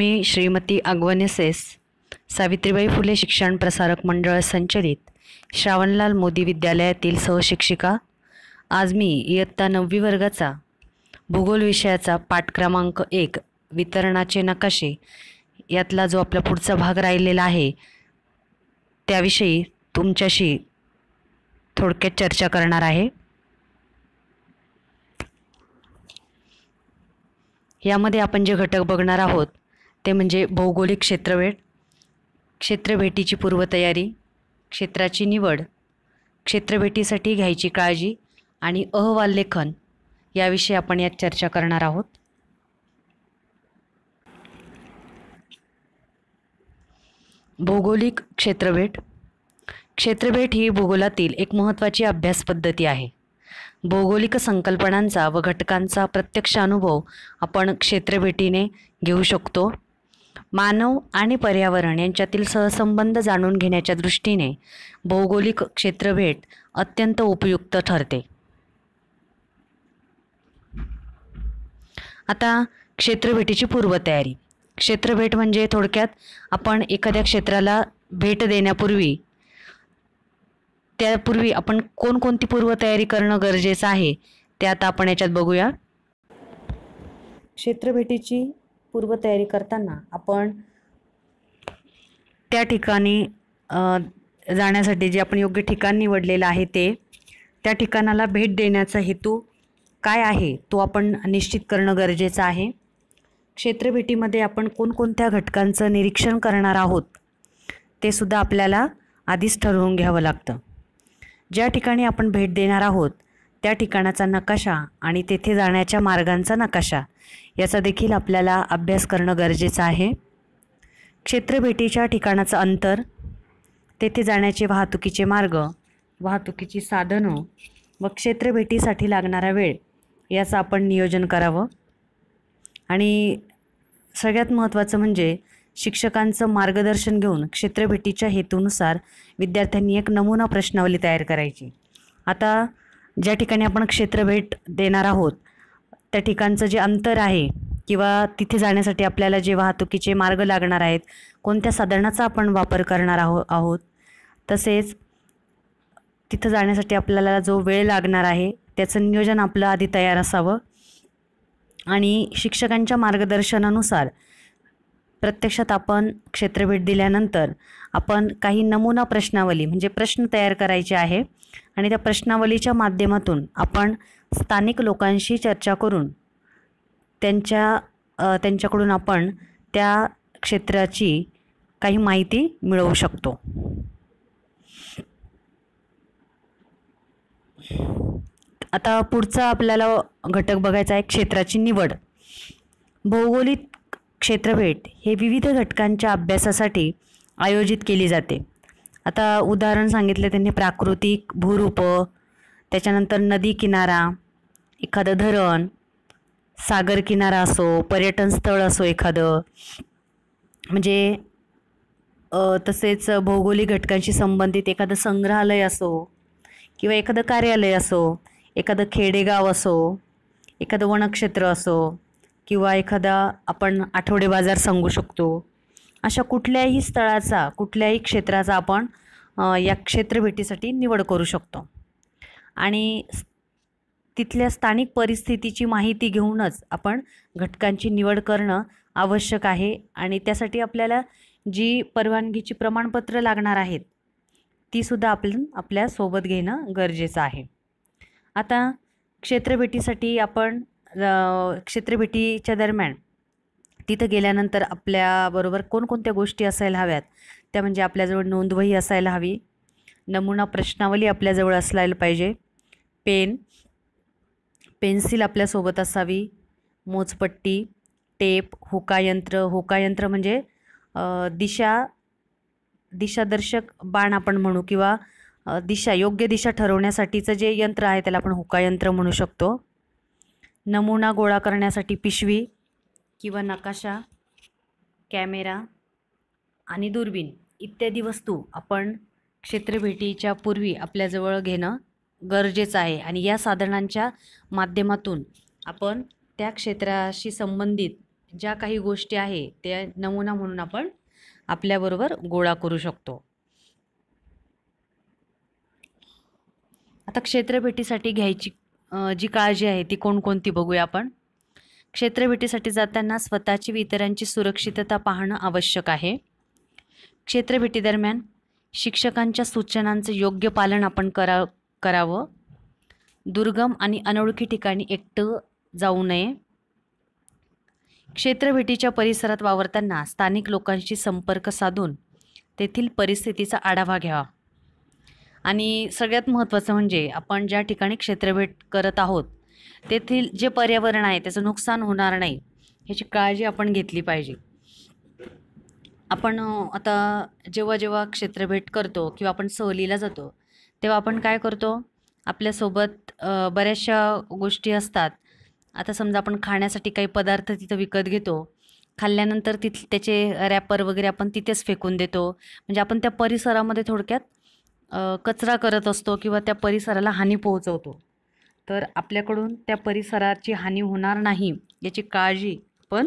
मी श्रीमती आगवनेसेस सावित्रीबाई फुले शिक्षण प्रसारक मंडळ संचलित श्रावणलाल मोदी विद्यालयातील सहशिक्षिका आज मी इयत्ता नववी वर्गाचा भूगोल विषयाचा पाठ क्रमांक एक वितरणाचे नकाशे यातला जो आपला पुढचा भाग राहिलेला आहे त्याविषयी तुमच्याशी थोडक्यात चर्चा करणार आहे यामध्ये आपण जे घटक बघणार आहोत ते म्हणजे भौगोलिक क्षेत्रवेळ क्षेत्रभेटीची पूर्वतयारी क्षेत्राची निवड क्षेत्रभेटीसाठी घ्यायची काळजी आणि अहवाल लेखन याविषयी आपण यात चर्चा करणार आहोत भौगोलिक क्षेत्रभेट क्षेत्रभेट ही भूगोलातील एक महत्त्वाची अभ्यास पद्धती आहे भौगोलिक संकल्पनांचा व घटकांचा प्रत्यक्ष अनुभव आपण क्षेत्रभेटीने घेऊ शकतो मानव आणि पर्यावरण यांच्यातील सहसंबंध जाणून घेण्याच्या दृष्टीने भौगोलिक क्षेत्रभेट अत्यंत उपयुक्त ठरते आता क्षेत्रभेटीची पूर्वतयारी क्षेत्रभेट म्हणजे थोडक्यात आपण एखाद्या क्षेत्राला भेट देण्यापूर्वी त्यापूर्वी आपण कोणकोणती पूर्वतयारी करणं गरजेचं आहे ते आता आपण याच्यात बघूया क्षेत्रभेटीची पूर्वतयारी करताना आपण त्या ठिकाणी जाण्यासाठी जे आपण योग्य ठिकाण निवडलेलं आहे ते त्या ठिकाणाला भेट देण्याचा हेतू काय आहे तो आपण निश्चित करणं गरजेचं आहे क्षेत्रभेटीमध्ये आपण कोणकोणत्या घटकांचं निरीक्षण करणार आहोत ते सुद्धा आपल्याला आधीच ठरवून घ्यावं लागतं ज्या ठिकाणी आपण भेट देणार आहोत त्या ठिकाणाचा नकाशा आणि तेथे जाण्याच्या मार्गांचा नकाशा याचा देखील आपल्याला अभ्यास करणं गरजेचं आहे क्षेत्रभेटीच्या ठिकाणाचं अंतर तेथे जाण्याचे वाहतुकीचे मार्ग वाहतुकीची साधनं व क्षेत्रभेटीसाठी लागणारा वेळ याचं आपण नियोजन करावं आणि सगळ्यात महत्त्वाचं म्हणजे शिक्षकांचं मार्गदर्शन घेऊन क्षेत्रभेटीच्या हेतूनुसार विद्यार्थ्यांनी एक नमुना प्रश्नावली तयार करायची आता ज्या ठिकाणी आपण क्षेत्रभेट देणार आहोत त्या ठिकाणचं जे अंतर आहे किंवा तिथे जाण्यासाठी आपल्याला जे वाहतुकीचे मार्ग लागणार आहेत कोणत्या साधनाचा आपण वापर करणार आहो आहोत तसेच तिथं जाण्यासाठी आपल्याला जो वेळ लागणार आहे त्याचं नियोजन आपलं आधी तयार असावं आणि शिक्षकांच्या मार्गदर्शनानुसार प्रत्यक्षात आपण क्षेत्रभेट दिल्यानंतर आपण काही नमुना प्रश्नावली म्हणजे प्रश्न तयार करायचे आहे आणि त्या प्रश्नावलीच्या माध्यमातून आपण स्थानिक लोकांशी चर्चा करून त्यांच्या त्यांच्याकडून आपण त्या क्षेत्राची काही माहिती मिळवू शकतो आता पुढचा आपल्याला घटक बघायचा आहे क्षेत्राची निवड भौगोलिक क्षेत्रभेट हे विविध घटकांच्या अभ्यासासाठी आयोजित केली जाते आता उदाहरण सांगितलं त्यांनी प्राकृतिक भूरूप त्याच्यानंतर नदी किनारा एखादं धरण सागर किनारा असो पर्यटन स्थळ असो एखादं म्हणजे तसेच भौगोलिक घटकांशी संबंधित एखादं संग्रहालय असो किंवा एखादं कार्यालय असो एखादं खेडेगाव असो एखादं वनक्षेत्र असो किंवा एखादा आपण आठवडे बाजार सांगू शकतो अशा कुठल्याही स्थळाचा कुठल्याही क्षेत्राचा आपण या क्षेत्रभेटीसाठी निवड करू शकतो आणि तिथल्या स्थानिक परिस्थितीची माहिती घेऊनच आपण घटकांची निवड करणं आवश्यक आहे आणि त्यासाठी आपल्याला जी परवानगीची प्रमाणपत्र लागणार आहेत तीसुद्धा आपण आपल्या सोबत घेणं गरजेचं आहे आता क्षेत्रभेटीसाठी आपण क्षेत्रभेटीच्या दरम्यान तिथं गेल्यानंतर आपल्याबरोबर कोणकोणत्या गोष्टी असायला हव्यात त्या म्हणजे आपल्याजवळ नोंदवही असायला हवी नमुना प्रश्नावली आपल्याजवळ असायला पाहिजे पेन पेन्सिल आपल्यासोबत असावी मोजपट्टी टेप हुकायंत्र हुकायंत्र म्हणजे दिशा दिशादर्शक बाण आपण म्हणू किंवा दिशा योग्य दिशा ठरवण्यासाठीचं जे यंत्र आहे त्याला आपण हुकायंत्र म्हणू शकतो नमुना गोळा करण्यासाठी पिशवी किंवा नकाशा कॅमेरा आणि दुर्बीण इत्यादी वस्तू आपण क्षेत्रभेटीच्या पूर्वी आपल्याजवळ घेणं गरजेचं आहे आणि या साधनांच्या माध्यमातून आपण त्या क्षेत्राशी संबंधित ज्या काही गोष्टी आहे त्या नमुना म्हणून आपण आपल्याबरोबर गोळा करू शकतो आता क्षेत्रभेटीसाठी घ्यायची जी काळजी आहे ती कोणकोणती बघूया आपण क्षेत्रभेटीसाठी जाताना स्वतःची व इतरांची सुरक्षितता पाहणं आवश्यक आहे क्षेत्रभेटीदरम्यान शिक्षकांच्या सूचनांचं योग्य पालन आपण करा करावं दुर्गम आणि अनोळखी ठिकाणी एकटं जाऊ नये क्षेत्रभेटीच्या परिसरात वावरताना स्थानिक लोकांशी संपर्क साधून तेथील परिस्थितीचा आढावा घ्यावा आणि सगळ्यात महत्त्वाचं म्हणजे आपण ज्या ठिकाणी क्षेत्रभेट करत आहोत तेथील जे पर्यावरण आहे त्याचं नुकसान होणार नाही ह्याची काळजी आपण घेतली पाहिजे आपण आता जेव्हा जेव्हा क्षेत्रभेट करतो किंवा आपण सहलीला जातो तेव्हा आपण काय करतो आपल्यासोबत बऱ्याचशा गोष्टी असतात आता समजा आपण खाण्यासाठी काही पदार्थ तिथं विकत घेतो खाल्ल्यानंतर तिथ त्याचे रॅपर वगैरे आपण तिथेच फेकून देतो म्हणजे आपण त्या परिसरामध्ये थोडक्यात कचरा करत असतो किंवा त्या परिसराला हानी पोहोचवतो तर आपल्याकडून त्या परिसराची हानी होणार नाही याची काळजी पण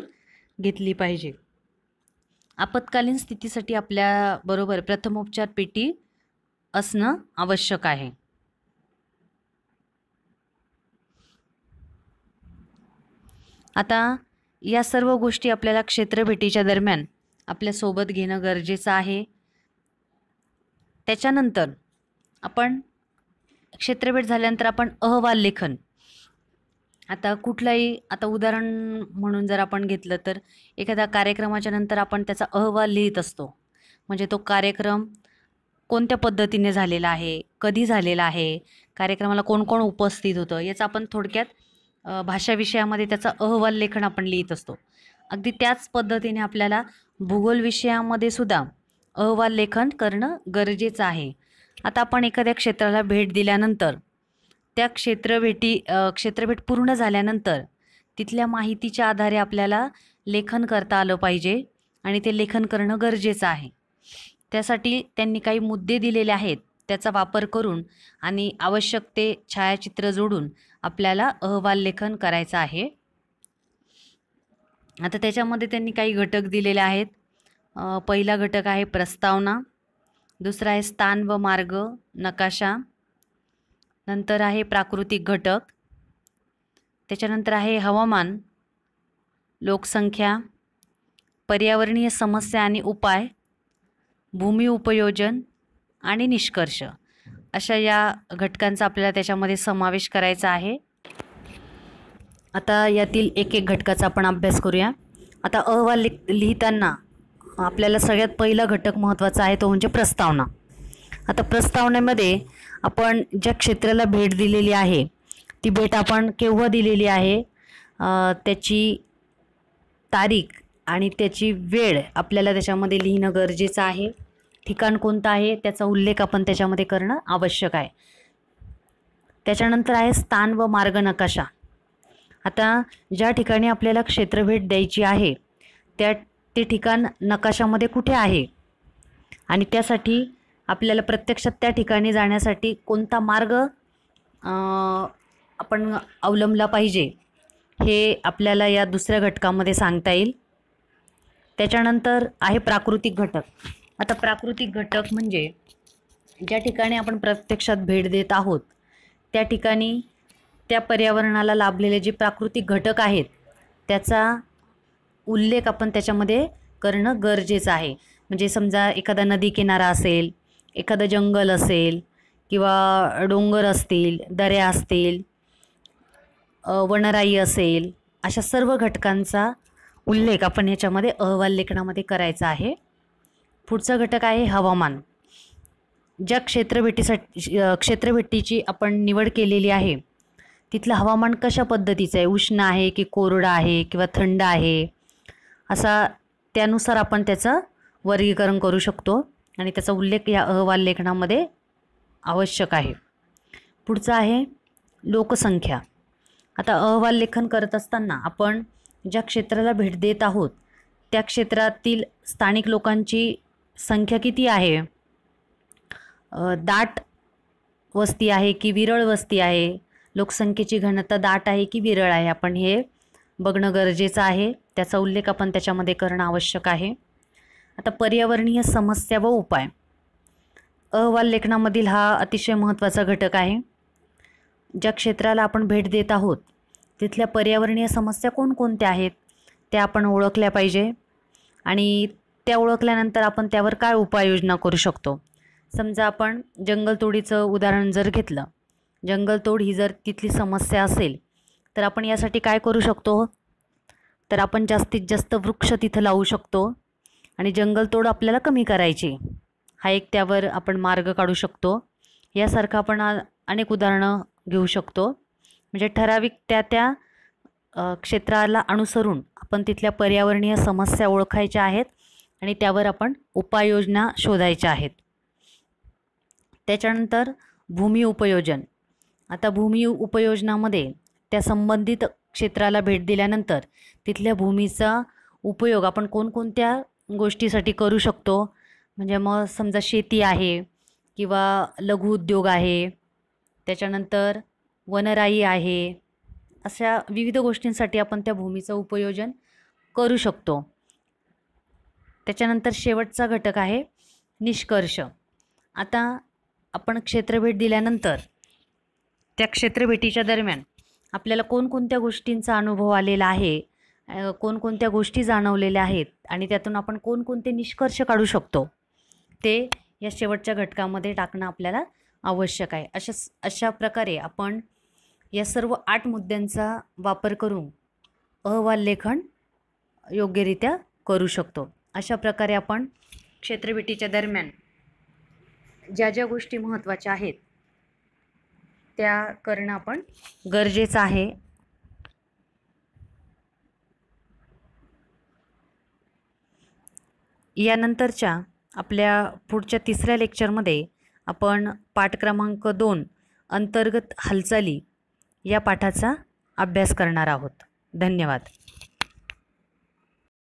घेतली पाहिजे आपत्कालीन स्थितीसाठी आपल्याबरोबर प्रथमोपचार पेटी असणं आवश्यक आहे आता या सर्व गोष्टी आपल्याला क्षेत्रभेटीच्या दरम्यान आपल्यासोबत घेणं गरजेचं आहे त्याच्यानंतर आपण क्षेत्रभेट झाल्यानंतर आपण अहवाल लेखन आता कुठलाही आता उदाहरण म्हणून जर आपण घेतलं तर एखाद्या कार्यक्रमाच्या नंतर आपण त्याचा अहवाल लिहित असतो म्हणजे तो कार्यक्रम कोणत्या पद्धतीने झालेला आहे कधी झालेलं आहे कार्यक्रमाला कोण कोण उपस्थित होतं याचा आपण थोडक्यात भाषा विषयामध्ये त्याचा अहवाल लेखन आपण लिहित असतो अगदी त्याच पद्धतीने आपल्याला भूगोल विषयामध्ये सुद्धा अहवाल लेखन करणं गरजेचं आहे आता आपण एखाद्या क्षेत्राला भेट दिल्यानंतर त्या क्षेत्रभेटी क्षेत्रभेट पूर्ण झाल्यानंतर तिथल्या माहितीच्या आधारे आपल्याला लेखन करता आलं पाहिजे आणि ते लेखन करणं गरजेचं आहे त्यासाठी त्यांनी काही मुद्दे दिलेले आहेत त्याचा वापर करून आणि आवश्यक ते छायाचित्र जोडून आपल्याला अहवाल लेखन करायचं आहे आता त्याच्यामध्ये त्यांनी काही घटक दिलेले आहेत पहिला घटक आहे प्रस्तावना दुसरा आहे स्थान व मार्ग नकाशा नंतर आहे प्राकृतिक घटक त्याच्यानंतर आहे हवामान लोकसंख्या पर्यावरणीय समस्या आणि उपाय भूमी उपयोजन आणि निष्कर्ष अशा या घटकांचा आपल्याला त्याच्यामध्ये समावेश करायचा आहे आता यातील एक एक घटकाचा आपण अभ्यास करूया आता अहवाल लिख लिहिताना आपल्याला सगळ्यात पहिला घटक महत्त्वाचा आहे तो म्हणजे प्रस्तावना आता प्रस्तावनेमध्ये आपण ज्या क्षेत्राला भेट दिलेली आहे ती भेट आपण केव्हा दिलेली आहे त्याची तारीख आणि त्याची वेळ आपल्याला त्याच्यामध्ये लिहिणं गरजेचं आहे ठिकाण कोणतं आहे त्याचा उल्लेख आपण त्याच्यामध्ये करणं आवश्यक आहे त्याच्यानंतर आहे स्थान व मार्ग नकाशा आता ज्या ठिकाणी आपल्याला क्षेत्रभेट द्यायची आहे त्या ते ठिकाण नकाशामध्ये कुठे आहे आणि त्यासाठी आपल्याला प्रत्यक्षात त्या ठिकाणी जाण्यासाठी कोणता मार्ग आपण अवलंबला पाहिजे हे आपल्याला या दुसऱ्या घटकामध्ये सांगता येईल त्याच्यानंतर आहे प्राकृतिक घटक आता प्राकृतिक घटक म्हणजे ज्या ठिकाणी आपण प्रत्यक्षात भेट देत आहोत त्या ठिकाणी त्या पर्यावरणाला लाभलेले जे प्राकृतिक घटक आहेत त्याचा उल्लेख आपण त्याच्यामध्ये करणं गरजेचं आहे म्हणजे समजा एखादा नदी किनारा असेल एखादं जंगल असेल किंवा डोंगर असतील दऱ्या असतील वनराई असेल अशा सर्व घटकांचा उल्लेख आपण ह्याच्यामध्ये अहवाल लेखनामध्ये करायचा आहे पुढचा घटक आहे हवामान ज्या क्षेत्रभेटीसाठी क्षेत्रभेटीची आपण निवड केलेली आहे तिथलं हवामान कशा पद्धतीचं आहे उष्ण आहे की कोरडं आहे किंवा थंड आहे असा त्यानुसार आपण त्याचं वर्गीकरण करू शकतो आणि त्याचा उल्लेख या अहवाल लेखनामध्ये आवश्यक आहे पुढचं आहे लोकसंख्या आता अहवाल लेखन करत असताना आपण ज्या क्षेत्राला भेट देत आहोत त्या क्षेत्रातील स्थानिक लोकांची संख्या किती आहे दाट वस्ती आहे की विरळ वस्ती आहे लोकसंख्येची घनता दाट आहे की विरळ आहे आपण हे बघणं गरजेचं आहे त्याचा उल्लेख आपण त्याच्यामध्ये करणं आवश्यक आहे आता पर्यावरणीय समस्या व उपाय अहवाल लेखनामधील हा अतिशय महत्त्वाचा घटक आहे ज्या क्षेत्राला आपण भेट देत आहोत तिथल्या पर्यावरणीय समस्या कोणकोणत्या आहेत त्या आपण ओळखल्या पाहिजे आणि त्या ओळखल्यानंतर आपण त्यावर काय उपाययोजना करू शकतो समजा आपण जंगलतोडीचं उदाहरण जर घेतलं जंगलतोड ही जर तिथली समस्या असेल तर आपण यासाठी काय करू शकतो तर आपण जास्तीत जास्त वृक्ष तिथं लावू शकतो आणि जंगलतोड आपल्याला कमी करायची हा एक त्यावर आपण मार्ग काढू शकतो यासारखं आपण अनेक उदाहरणं घेऊ शकतो म्हणजे ठराविक त्या त्या क्षेत्राला अनुसरून आपण तिथल्या पर्यावरणीय समस्या ओळखायच्या आहेत आणि त्यावर आपण उपाययोजना शोधायच्या आहेत त्याच्यानंतर भूमी उपयोजन आता भूमी उपयोजनामध्ये त्या संबंधित क्षेत्राला भेट दिल्यानंतर तिथल्या भूमीचा उपयोग आपण कोणकोणत्या गोष्टीसाठी करू शकतो म्हणजे मग समजा शेती आहे किंवा लघु उद्योग आहे त्याच्यानंतर वनराई आहे अशा विविध गोष्टींसाठी आपण त्या भूमीचं उपयोजन करू शकतो त्याच्यानंतर शेवटचा घटक आहे निष्कर्ष आता आपण क्षेत्रभेट दिल्यानंतर त्या क्षेत्रभेटीच्या दरम्यान आपल्याला कोणकोणत्या गोष्टींचा अनुभव आलेला आहे कोणकोणत्या गोष्टी जाणवलेल्या आहेत आणि त्यातून आपण कोणकोणते निष्कर्ष काढू शकतो ते या शेवटच्या घटकामध्ये टाकणं आपल्याला आवश्यक आहे अशा अशा प्रकारे आपण या सर्व आठ मुद्द्यांचा वापर करून अहवाल लेखन योग्यरित्या करू शकतो अशा प्रकारे आपण क्षेत्रभेटीच्या दरम्यान ज्या ज्या गोष्टी महत्त्वाच्या आहेत त्या करणं आपण गरजेचं आहे यानंतरच्या आपल्या पुढच्या तिसऱ्या लेक्चरमध्ये आपण पाठ क्रमांक दोन अंतर्गत हालचाली या पाठाचा अभ्यास करणार आहोत धन्यवाद